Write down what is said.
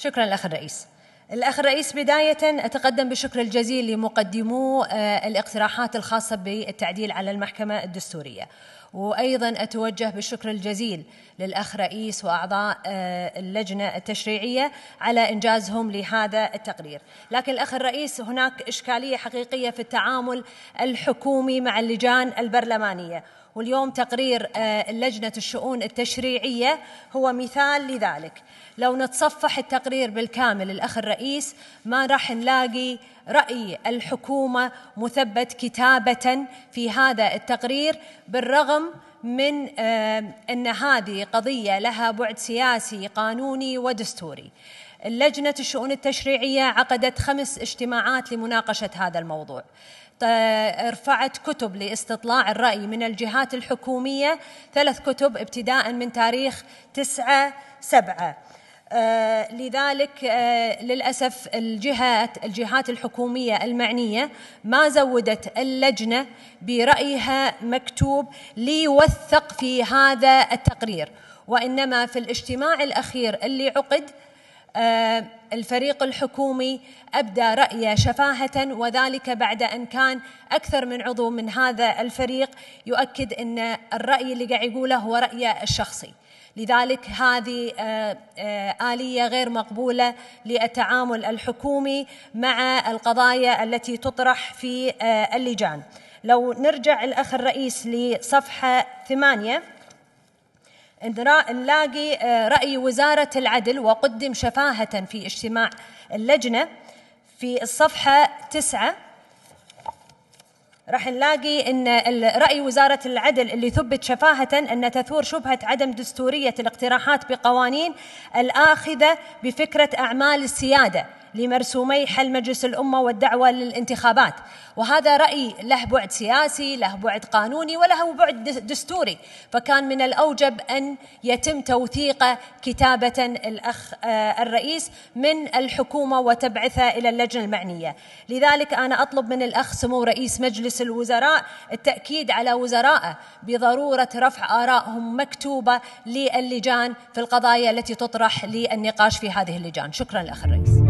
شكرا الأخ الرئيس الأخ الرئيس بداية أتقدم بالشكر الجزيل لمقدمو آه، الاقتراحات الخاصة بالتعديل على المحكمة الدستورية وأيضا أتوجه بالشكر الجزيل للأخ رئيس وأعضاء آه، اللجنة التشريعية على إنجازهم لهذا التقرير لكن الأخ الرئيس هناك إشكالية حقيقية في التعامل الحكومي مع اللجان البرلمانية واليوم تقرير اللجنة آه، الشؤون التشريعية هو مثال لذلك لو نتصفح التقرير بالكامل الأخ الرئيس ما راح نلاقي رأي الحكومة مثبت كتابة في هذا التقرير بالرغم من آه، أن هذه قضية لها بعد سياسي قانوني ودستوري لجنة الشؤون التشريعية عقدت خمس اجتماعات لمناقشة هذا الموضوع رفعت كتب لاستطلاع الرأي من الجهات الحكومية ثلاث كتب ابتداء من تاريخ 9 7 آه لذلك آه للأسف الجهات الجهات الحكومية المعنية ما زودت اللجنة برأيها مكتوب ليوثق في هذا التقرير وإنما في الاجتماع الأخير اللي عقد آه، الفريق الحكومي أبدى رأيه شفاهة وذلك بعد أن كان أكثر من عضو من هذا الفريق يؤكد أن الرأي اللي قاعد يقوله هو رأيه الشخصي لذلك هذه آه، آه، آلية غير مقبولة للتعامل الحكومي مع القضايا التي تطرح في اللجان لو نرجع الأخ الرئيس لصفحة ثمانية نلاقي آه، رأي وزارة العدل وقدم شفاهة في اجتماع اللجنة في الصفحة تسعة راح نلاقي ان راي وزاره العدل اللي ثبت شفاهه ان تثور شبهه عدم دستوريه الاقتراحات بقوانين الاخذه بفكره اعمال السياده لمرسومي حل مجلس الأمة والدعوة للانتخابات وهذا رأي له بعد سياسي له بعد قانوني وله بعد دستوري فكان من الأوجب أن يتم توثيقه كتابة الأخ آه، الرئيس من الحكومة وتبعثه إلى اللجنة المعنية لذلك أنا أطلب من الأخ سمو رئيس مجلس الوزراء التأكيد على وزرائه بضرورة رفع آرائهم مكتوبة للجان في القضايا التي تطرح للنقاش في هذه اللجان شكرا الأخ الرئيس